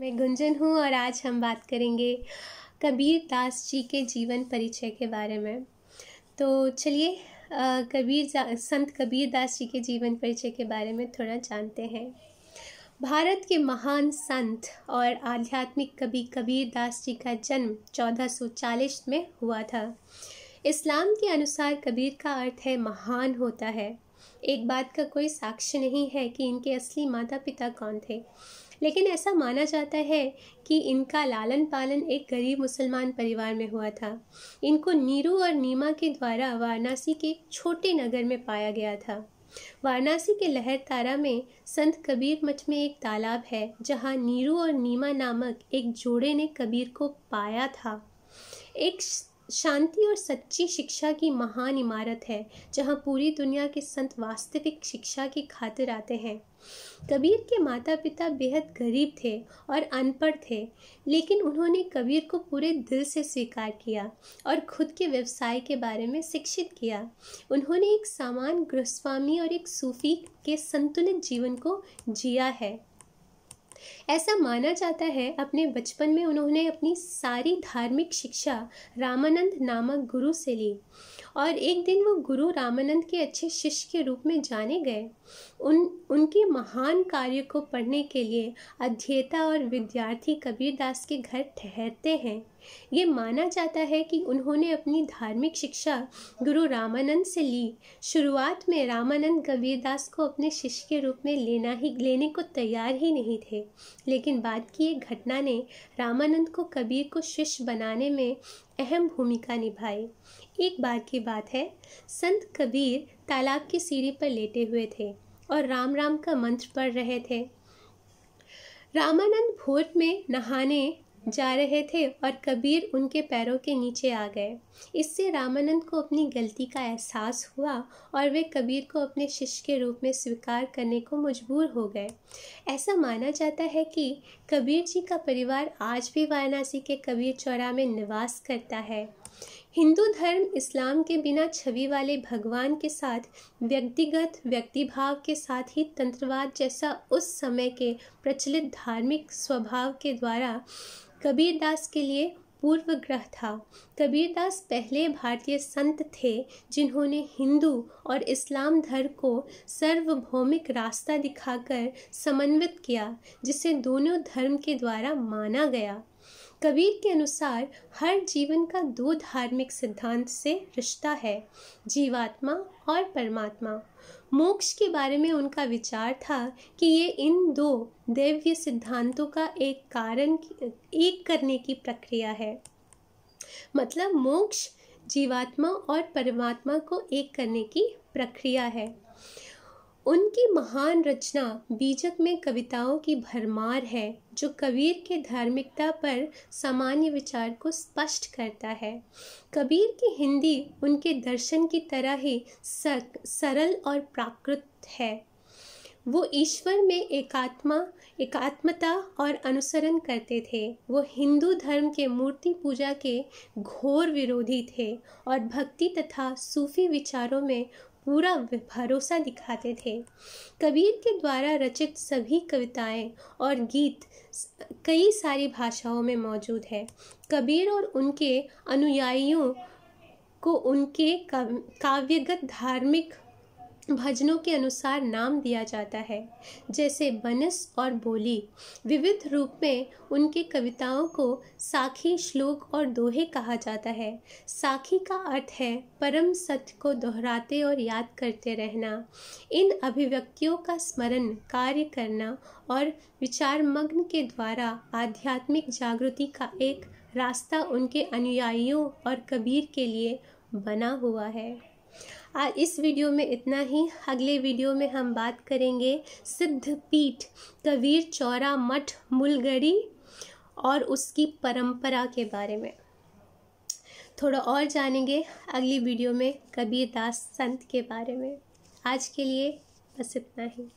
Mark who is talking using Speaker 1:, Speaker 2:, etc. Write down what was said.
Speaker 1: मैं गुंजन हूँ और आज हम बात करेंगे कबीर दास जी के जीवन परिचय के बारे में तो चलिए कबीर संत कबीर दास जी के जीवन परिचय के बारे में थोड़ा जानते हैं भारत के महान संत और आध्यात्मिक कवि कबीर दास जी का जन्म 1440 में हुआ था इस्लाम के अनुसार कबीर का अर्थ है महान होता है एक बात का कोई साक्ष्य नहीं है कि इनके असली माता पिता कौन थे लेकिन ऐसा माना जाता है कि इनका लालन पालन एक गरीब मुसलमान परिवार में हुआ था इनको नीरू और नीमा के द्वारा वाराणसी के छोटे नगर में पाया गया था वाराणसी के लहर तारा में संत कबीर मठ में एक तालाब है जहाँ नीरू और नीमा नामक एक जोड़े ने कबीर को पाया था एक शांति और सच्ची शिक्षा की महान इमारत है जहाँ पूरी दुनिया के संत वास्तविक शिक्षा की खातिर आते हैं कबीर के माता पिता बेहद गरीब थे और अनपढ़ थे लेकिन उन्होंने कबीर को पूरे दिल से स्वीकार किया और खुद के व्यवसाय के बारे में शिक्षित किया उन्होंने एक सामान गृहस्वामी और एक सूफी के संतुलित जीवन को जिया है ऐसा माना जाता है अपने बचपन में उन्होंने अपनी सारी धार्मिक शिक्षा रामानंद नामक गुरु से ली और एक दिन वो गुरु रामानंद के अच्छे शिष्य के रूप में जाने गए उन उनके महान कार्य को पढ़ने के लिए अध्येता और विद्यार्थी कबीरदास के घर ठहरते हैं ये माना जाता है कि उन्होंने अपनी धार्मिक शिक्षा गुरु रामानंद से ली शुरुआत में रामानंद कबीरदास को अपने शिष्य के रूप में लेना ही लेने को तैयार ही नहीं थे लेकिन बाद की एक घटना ने रामानंद को कबीर को शिष्य बनाने में अहम भूमिका निभाई एक बार की बात है संत कबीर तालाब की सीढ़ी पर लेटे हुए थे और राम राम का मंत्र पढ़ रहे थे रामानंद भोर में नहाने जा रहे थे और कबीर उनके पैरों के नीचे आ गए इससे रामानंद को अपनी गलती का एहसास हुआ और वे कबीर को अपने शिष्य के रूप में स्वीकार करने को मजबूर हो गए ऐसा माना जाता है कि कबीर जी का परिवार आज भी वाराणसी के कबीर चौरा में निवास करता है हिंदू धर्म इस्लाम के बिना छवि वाले भगवान के साथ व्यक्तिगत व्यक्तिभाव के साथ ही तंत्रवाद जैसा उस समय के प्रचलित धार्मिक स्वभाव के द्वारा कबीरदास के लिए पूर्व ग्रह था कबीरदास पहले भारतीय संत थे जिन्होंने हिंदू और इस्लाम धर्म को सार्वभौमिक रास्ता दिखाकर समन्वित किया जिसे दोनों धर्म के द्वारा माना गया कबीर के अनुसार हर जीवन का दो धार्मिक सिद्धांत से रिश्ता है जीवात्मा और परमात्मा मोक्ष के बारे में उनका विचार था कि ये इन दो दैव्य सिद्धांतों का एक कारण एक करने की प्रक्रिया है मतलब मोक्ष जीवात्मा और परमात्मा को एक करने की प्रक्रिया है उनकी महान रचना बीजक में कविताओं की भरमार है जो कबीर के धार्मिकता पर सामान्य विचार को स्पष्ट करता है कबीर की हिंदी उनके दर्शन की तरह ही सरल और प्राकृत है वो ईश्वर में एकात्मा एकात्मता और अनुसरण करते थे वो हिंदू धर्म के मूर्ति पूजा के घोर विरोधी थे और भक्ति तथा सूफी विचारों में पूरा भरोसा दिखाते थे कबीर के द्वारा रचित सभी कविताएं और गीत कई सारी भाषाओं में मौजूद है कबीर और उनके अनुयायियों को उनके काव्यगत धार्मिक भजनों के अनुसार नाम दिया जाता है जैसे बनस और बोली विविध रूप में उनके कविताओं को साखी श्लोक और दोहे कहा जाता है साखी का अर्थ है परम सत्य को दोहराते और याद करते रहना इन अभिव्यक्तियों का स्मरण कार्य करना और विचार मग्न के द्वारा आध्यात्मिक जागृति का एक रास्ता उनके अनुयायियों और कबीर के लिए बना हुआ है आ, इस वीडियो में इतना ही अगले वीडियो में हम बात करेंगे सिद्धपीठ कबीर चौरा मठ मुलगड़ी और उसकी परंपरा के बारे में थोड़ा और जानेंगे अगली वीडियो में कबीरदास संत के बारे में आज के लिए बस इतना ही